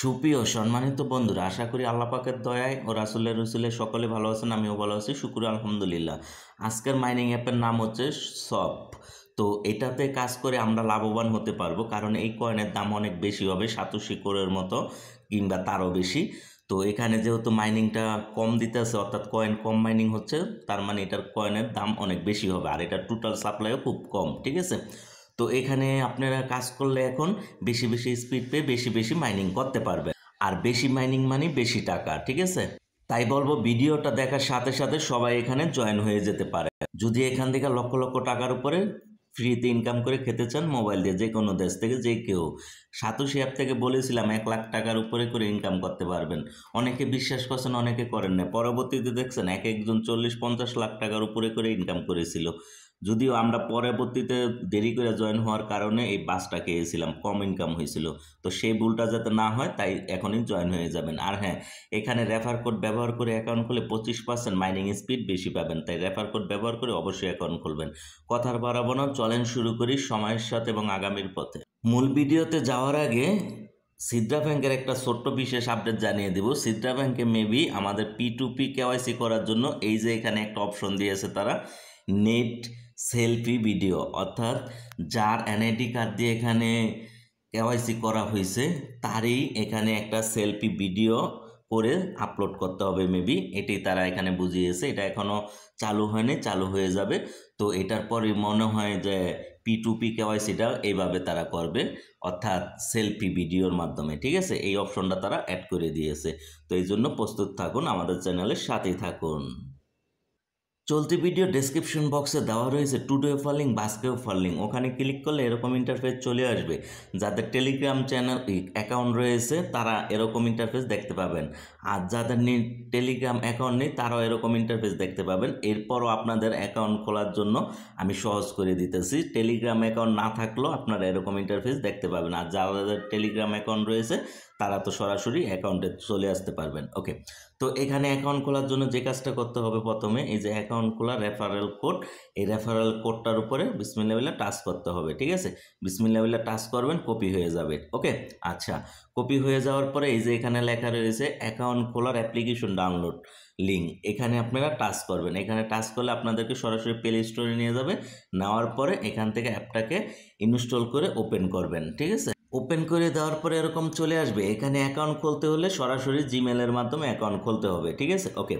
সুপ্রিয় সম্মানিত বন্ধুরা আশা করি আল্লাপাকের দয়ায় ও রাসুলের রসুলের সকলে ভালো আছেন আমিও ভালো আছি শুক্র আলহামদুলিল্লাহ আজকের মাইনিং অ্যাপের নাম হচ্ছে সব তো এটাতে কাজ করে আমরা লাভবান হতে পারবো কারণ এই কয়েনের দাম অনেক বেশি হবে সাতোশি করের মতো কিংবা তারও বেশি তো এখানে যেহেতু মাইনিংটা কম দিতেছে অর্থাৎ কয়েন কম মাইনিং হচ্ছে তার মানে এটার কয়েনের দাম অনেক বেশি হবে আর এটার টোটাল সাপ্লাইও খুব কম ঠিক আছে তো এখানে আপনারা কাজ করলে এখন বেশি বেশি স্পিড পেয়ে বেশি বেশি মাইনিং করতে পারবে আর বেশি মাইনিং মানে বেশি টাকা ঠিক আছে তাই বলবো ভিডিওটা দেখার সাথে সাথে সবাই এখানে জয়েন হয়ে যেতে পারে যদি এখান থেকে লক্ষ লক্ষ টাকার উপরে ফ্রিতে ইনকাম করে খেতে চান মোবাইল দিয়ে যে কোনো দেশ থেকে যে কেউ সাতোশি অ্যাপ থেকে বলেছিলাম এক লাখ টাকার উপরে করে ইনকাম করতে পারবেন অনেকে বিশ্বাস করছেন অনেকে করেন না পরবর্তীতে দেখছেন এক একজন চল্লিশ পঞ্চাশ লাখ টাকার উপরে করে ইনকাম করেছিল যদিও আমরা পরবর্তীতে দেরি করে জয়েন হওয়ার কারণে এই বাসটাকে খেয়েছিলাম কম ইনকাম হয়েছিল তো সেই ভুলটা যাতে না হয় তাই এখনই জয়েন হয়ে যাবেন আর হ্যাঁ এখানে রেফার কোড ব্যবহার করে অ্যাকাউন্ট খুলে পঁচিশ পার্সেন্ট মাইনিং স্পিড বেশি পাবেন তাই রেফার কোড ব্যবহার করে অবশ্যই অ্যাকাউন্ট খুলবেন কথার বাড়াবো না চলেন শুরু করি সময়ের সাথে এবং আগামীর পথে মূল ভিডিওতে যাওয়ার আগে সিদ্রা ব্যাংকের একটা ছোট্ট বিশেষ আপডেট জানিয়ে দেব সিদ্রা ব্যাংকে মেবি আমাদের পি টু পি কেওয়াইসি করার জন্য এই যে এখানে একটা অপশন দিয়েছে তারা নেট সেলফি ভিডিও অর্থাৎ যার এনআইডি কার্ড দিয়ে এখানে কেওয়াইসি করা হয়েছে তারই এখানে একটা সেলফি ভিডিও করে আপলোড করতে হবে মেবি এটি তারা এখানে বুঝিয়েছে এটা এখনও চালু হয়নি চালু হয়ে যাবে তো এটার পরে মনে হয় যে পি টু পি কেওয়াইসিটাও এইভাবে তারা করবে অর্থাৎ সেলফি ভিডিওর মাধ্যমে ঠিক আছে এই অপশনটা তারা অ্যাড করে দিয়েছে তো এই জন্য প্রস্তুত থাকুন আমাদের চ্যানেলের সাথেই থাকুন চলতি ভিডিও ডেসক্রিপশন বক্সে দেওয়া রয়েছে টু অফার লিঙ্ক বাস্কে অফার লিঙ্ক ওখানে ক্লিক করলে এরকম ইন্টারফেস চলে আসবে যাদের টেলিগ্রাম চ্যানেল অ্যাকাউন্ট রয়েছে তারা এরকম ইন্টারফেস দেখতে পাবেন আর যাদের নেই টেলিগ্রাম অ্যাকাউন্ট নেই তারাও এরকম ইন্টারফেস দেখতে পাবেন এরপরও আপনাদের অ্যাকাউন্ট খোলার জন্য আমি সহজ করে দিতেছি টেলিগ্রাম অ্যাকাউন্ট না থাকলেও আপনারা এরকম ইন্টারফেস দেখতে পাবেন আর যাদের টেলিগ্রাম অ্যাকাউন্ট রয়েছে তারা তো সরাসরি অ্যাকাউন্টে চলে আসতে পারবেন ওকে তো এখানে অ্যাকাউন্ট খোলার জন্য যে কাজটা করতে হবে প্রথমে এই যে অ্যাকাউন্ট খোলা রেফারেল কোড এই রেফারেল কোডটার উপরে বিসমিল্লাবিল্লা টাচ করতে হবে ঠিক আছে বিসমিল্লাবিল্লা টাচ করবেন কপি হয়ে যাবে ওকে আচ্ছা কপি হয়ে যাওয়ার পরে এই যে এখানে লেখা রয়েছে অ্যাকাউন্ট খোলার অ্যাপ্লিকেশন ডাউনলোড লিঙ্ক এখানে আপনারা টাচ করবেন এখানে টাচ করলে আপনাদেরকে সরাসরি প্লে স্টোরে নিয়ে যাবে নেওয়ার পরে এখান থেকে অ্যাপটাকে ইনস্টল করে ওপেন করবেন ঠিক আছে ওপেন করে দেওয়ার পরে এরকম চলে আসবে এখানে অ্যাকাউন্ট খুলতে হলে সরাসরি জিমেলের মাধ্যমে অ্যাকাউন্ট খুলতে হবে ঠিক আছে ওকে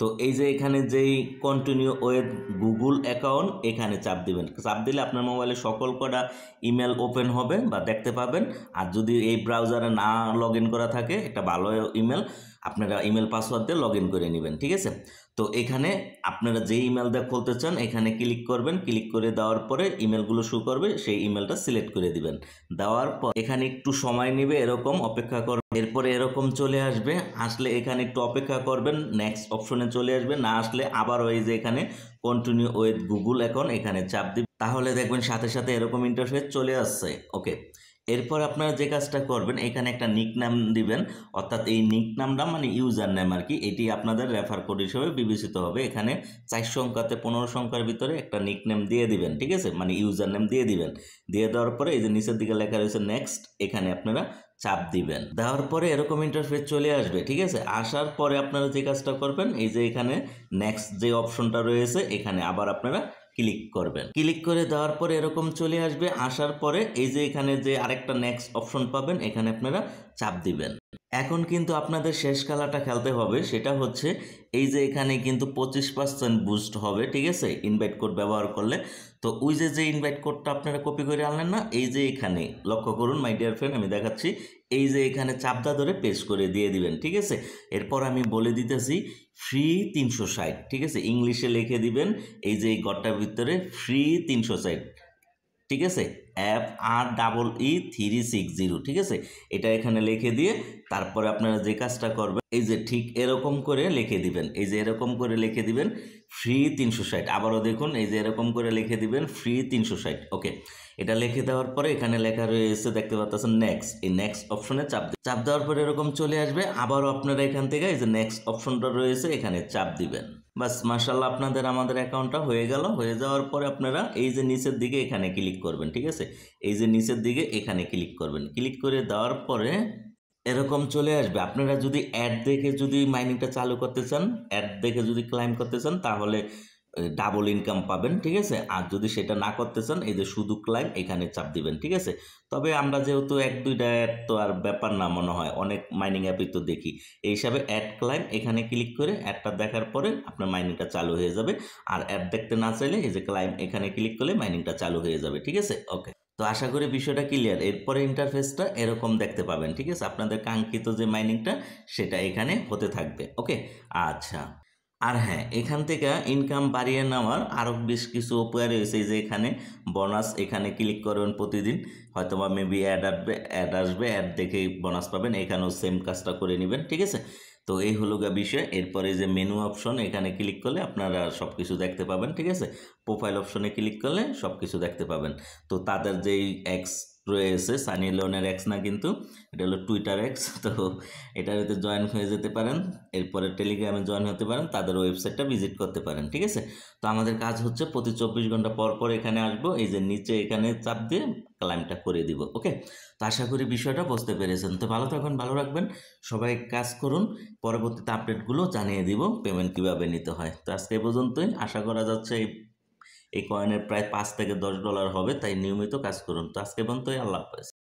তো এই যে এখানে যেই কন্টিনিউ ওয়েব গুগল অ্যাকাউন্ট এখানে চাপ দিবেন চাপ দিলে আপনার মোবাইলে সকল কটা ইমেল ওপেন হবে বা দেখতে পাবেন আর যদি এই ব্রাউজারে না লগ করা থাকে একটা ভালো ইমেল আপনারা ইমেল পাসওয়ার্ড দিয়ে লগ করে নেবেন ঠিক আছে তো এখানে আপনারা যে ইমেল দিয়ে খুলতে চান এখানে ক্লিক করবেন ক্লিক করে দেওয়ার পরে ইমেলগুলো শু করবে সেই ইমেলটা সিলেক্ট করে দিবেন দেওয়ার পর এখানে একটু সময় নেবে এরকম অপেক্ষা করবে এরপরে এরকম চলে আসবে আসলে এখানে একটু অপেক্ষা করবেন নেক্সট অপশনে চলে আসবে না আসলে আবার ওই যে এখানে কন্টিনিউ উইথ গুগল এখন এখানে চাপ দিবে তাহলে দেখবেন সাথে সাথে এরকম ইন্টারফেস চলে আসছে ওকে এরপর আপনারা যে কাজটা করবেন এখানে একটা নিক নাম দিবেন অর্থাৎ এই নিক নামটা মানে ইউজার নেম আর কি এটি আপনাদের রেফার কোড হিসেবে বিবেচিত হবে এখানে চার সংখ্যাতে পনেরো সংখ্যার ভিতরে একটা নিক নেম দিয়ে দিবেন ঠিক আছে মানে ইউজার নেম দিয়ে দিবেন দিয়ে দেওয়ার পরে এই যে নিচের দিকে লেখা রয়েছে নেক্সট এখানে আপনারা চাপ দিবেন দেওয়ার পরে এরকম ইন্টারফেস চলে আসবে ঠিক আছে আসার পরে আপনারা যে কাজটা করবেন এই যে এখানে নেক্সট যে অপশনটা রয়েছে এখানে আবার আপনারা ক্লিক করবেন ক্লিক করে দেওয়ার পরে এরকম চলে আসবে আসার পরে এই যে এখানে যে আরেকটা নেক্সট অপশন পাবেন এখানে আপনারা চাপ দিবেন এখন কিন্তু আপনাদের শেষ খেলাটা খেলতে হবে সেটা হচ্ছে এই যে এখানে কিন্তু পঁচিশ পার্সেন্ট বুস্ট হবে ঠিক আছে ইনভাইট কোড ব্যবহার করলে তো ওই যে যে ইনভাইট কোডটা আপনারা কপি করে আনলেন না এই যে এখানে লক্ষ্য করুন মাই ডিয়ার ফ্রেন্ড আমি দেখাচ্ছি এই যে এখানে চাপটা ধরে পেস্ট করে দিয়ে দিবেন ঠিক আছে এরপর আমি বলে দিতেছি ফ্রি তিনশো ষাট ঠিক আছে ইংলিশে লিখে দিবেন এই যে এই ঘরটার ভিতরে ফ্রি তিনশো ষাট ঠিক আছে F R double E three six zero ঠিক আছে এটা এখানে লিখে দিয়ে তারপরে আপনারা যে কাজটা করবেন এই যে ঠিক এরকম করে লিখে দিবেন এই যে এরকম করে লিখে দিবেন ফ্রি তিনশো ষাট আবারও দেখুন এই যে এরকম করে লিখে দিবেন ফ্রি তিনশো ষাট ওকে এটা লিখে দেওয়ার পরে এখানে লেখা রয়েছে দেখতে পাচ্ছেন নেক্সট এই নেক্সট অপশনে চাপ চাপ দেওয়ার পরে এরকম চলে আসবে আবারও আপনারা এখান থেকে এই যে নেক্সট অপশনটা রয়েছে এখানে চাপ দিবেন বাস মার্শাল্লাহ আপনাদের আমাদের অ্যাকাউন্টটা হয়ে গেল হয়ে যাওয়ার পরে আপনারা এই যে নিচের দিকে এখানে ক্লিক করবেন ঠিক আছে এই যে নিচের দিকে এখানে ক্লিক করবেন ক্লিক করে দেওয়ার পরে এরকম চলে আসবে আপনারা যদি অ্যাড দেখে যদি মাইনিংটা চালু করতে চান অ্যাড দেখে যদি ক্লাইম করতে চান তাহলে ডাবল ইনকাম পাবেন ঠিক আছে আর যদি সেটা না করতে চান এই যে শুধু ক্লাইম এখানে চাপ দিবেন ঠিক আছে তবে আমরা যেহেতু এক দুইটা অ্যাড তো আর ব্যাপার না মনে হয় অনেক মাইনিং অ্যাপই তো দেখি এই হিসাবে অ্যাড ক্লাইম এখানে ক্লিক করে অ্যাডটা দেখার পরে আপনার মাইনিংটা চালু হয়ে যাবে আর অ্যাড দেখতে না চাইলে এই যে ক্লাইম এখানে ক্লিক করলে মাইনিংটা চালু হয়ে যাবে ঠিক আছে ওকে তো আশা করি বিষয়টা ক্লিয়ার এরপরে ইন্টারফেসটা এরকম দেখতে পাবেন ঠিক আছে আপনাদের কাঙ্ক্ষিত যে মাইনিংটা সেটা এখানে হতে থাকবে ওকে আচ্ছা আর হ্যাঁ এখান থেকে ইনকাম বাড়িয়ে নেওয়ার আরও বেশ কিছু উপায় রয়েছে যে এখানে বোনাস এখানে ক্লিক করবেন প্রতিদিন হয়তো বা মেবি অ্যাড আসবে অ্যাড আসবে অ্যাড দেখেই বোনাস পাবেন এখানেও সেম কাজটা করে নেবেন ঠিক আছে তো এই হলো গা বিষয় এরপরে যে মেনু অপশন এখানে ক্লিক করলে আপনারা সব কিছু দেখতে পাবেন ঠিক আছে প্রোফাইল অপশনে ক্লিক করলে সব কিছু দেখতে পাবেন তো তাদের যেই এক্স রয়েছে সানি লিওনের এক্স না কিন্তু এটা হলো টুইটার এক্স তো এটার হতে জয়েন হয়ে যেতে পারেন এরপরে টেলিগ্রামে জয়েন হতে পারেন তাদের ওয়েবসাইটটা ভিজিট করতে পারেন ঠিক আছে তো আমাদের কাজ হচ্ছে প্রতি চব্বিশ ঘন্টা পর পর এখানে আসবো এই যে নিচে এখানে চাপ দিয়ে ক্লাইমটা করে দিব ওকে তো আশা করি বিষয়টা বুঝতে পেরেছেন তো ভালো থাকবেন ভালো রাখবেন সবাই কাজ করুন পরবর্তীতে আপডেটগুলো জানিয়ে দিব পেমেন্ট কীভাবে নিতে হয় তো আজকে পর্যন্তই আশা করা যাচ্ছে এই এই কয়েনের প্রায় পাঁচ থেকে দশ ডলার হবে তাই নিয়মিত কাজ করুন তো আজকে বন্ধু আল্লাহ হাফেজ